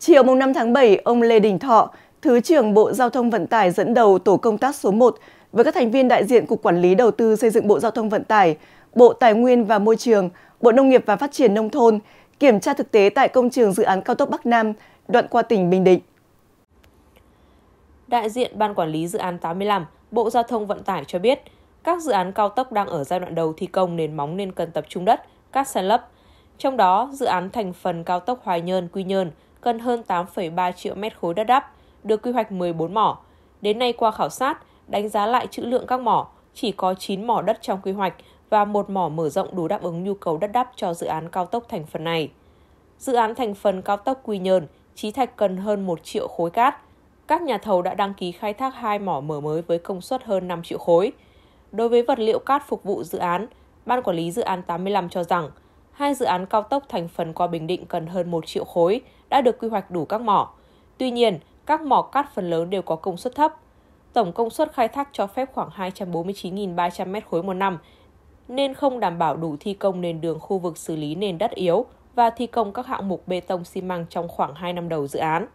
Chiều 5 tháng 7, ông Lê Đình Thọ, Thứ trưởng Bộ Giao thông Vận tải dẫn đầu Tổ công tác số 1 với các thành viên đại diện Cục Quản lý Đầu tư Xây dựng Bộ Giao thông Vận tải, Bộ Tài nguyên và Môi trường, Bộ Nông nghiệp và Phát triển Nông thôn kiểm tra thực tế tại công trường dự án cao tốc Bắc Nam, đoạn qua tỉnh Bình Định. Đại diện Ban Quản lý Dự án 85, Bộ Giao thông Vận tải cho biết, các dự án cao tốc đang ở giai đoạn đầu thi công nền móng nên cần tập trung đất, các sàn lấp. Trong đó, dự án thành phần cao tốc Hoài Nhơn – Quy Nhơn – cần hơn 8,3 triệu mét khối đất đắp, được quy hoạch 14 mỏ. Đến nay qua khảo sát, đánh giá lại trữ lượng các mỏ, chỉ có 9 mỏ đất trong quy hoạch và một mỏ mở rộng đủ đáp ứng nhu cầu đất đắp cho dự án cao tốc thành phần này. Dự án thành phần cao tốc Quy Nhơn, Chí Thạch cần hơn 1 triệu khối cát. Các nhà thầu đã đăng ký khai thác hai mỏ mở mới với công suất hơn 5 triệu khối. Đối với vật liệu cát phục vụ dự án, Ban Quản lý Dự án 85 cho rằng hai dự án cao tốc thành phần qua Bình Định cần hơn 1 triệu khối đã được quy hoạch đủ các mỏ. Tuy nhiên, các mỏ cát phần lớn đều có công suất thấp. Tổng công suất khai thác cho phép khoảng 249.300 mét khối một năm, nên không đảm bảo đủ thi công nền đường khu vực xử lý nền đất yếu và thi công các hạng mục bê tông xi măng trong khoảng 2 năm đầu dự án.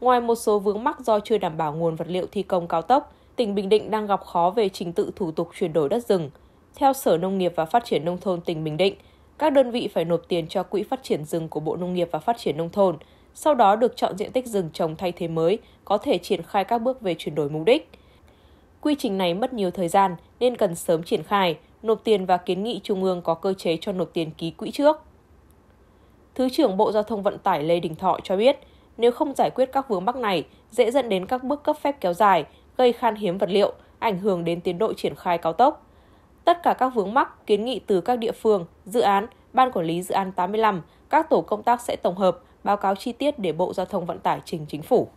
Ngoài một số vướng mắc do chưa đảm bảo nguồn vật liệu thi công cao tốc, tỉnh Bình Định đang gặp khó về trình tự thủ tục chuyển đổi đất rừng. Theo Sở Nông nghiệp và Phát triển Nông thôn tỉnh Bình Định, các đơn vị phải nộp tiền cho Quỹ Phát triển rừng của Bộ Nông nghiệp và Phát triển Nông thôn, sau đó được chọn diện tích rừng trồng thay thế mới, có thể triển khai các bước về chuyển đổi mục đích. Quy trình này mất nhiều thời gian nên cần sớm triển khai, nộp tiền và kiến nghị Trung ương có cơ chế cho nộp tiền ký quỹ trước. Thứ trưởng Bộ Giao thông Vận tải Lê Đình Thọ cho biết, nếu không giải quyết các vướng mắc này, dễ dẫn đến các bước cấp phép kéo dài, gây khan hiếm vật liệu, ảnh hưởng đến tiến độ triển khai cao tốc. Tất cả các vướng mắc, kiến nghị từ các địa phương, dự án, ban quản lý dự án 85, các tổ công tác sẽ tổng hợp, báo cáo chi tiết để Bộ Giao thông Vận tải trình chính phủ.